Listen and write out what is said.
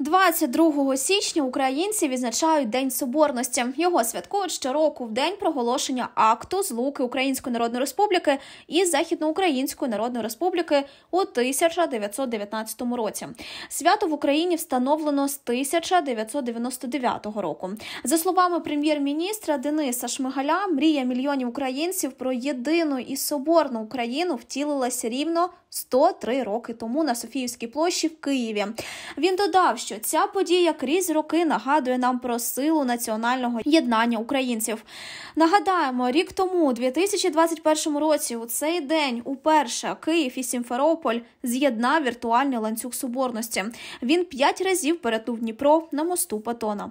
22 січня українці відзначають День Соборності. Його святкують щороку в день проголошення акту злуки Української Народної Республіки і Західноукраїнської Народної Республіки у 1919 році. Свято в Україні встановлено з 1999 року. За словами прем'єр-міністра Дениса Шмигаля, мрія мільйонів українців про єдину і соборну Україну втілилася рівно 103 роки тому на Софіївській площі в Києві. Він додав, що що ця подія крізь роки нагадує нам про силу національного єднання українців. Нагадаємо, рік тому, у 2021 році, у цей день уперше Київ і Сімферополь з'єднав віртуальний ланцюг соборності. Він п'ять разів перетнув Дніпро на мосту Патона.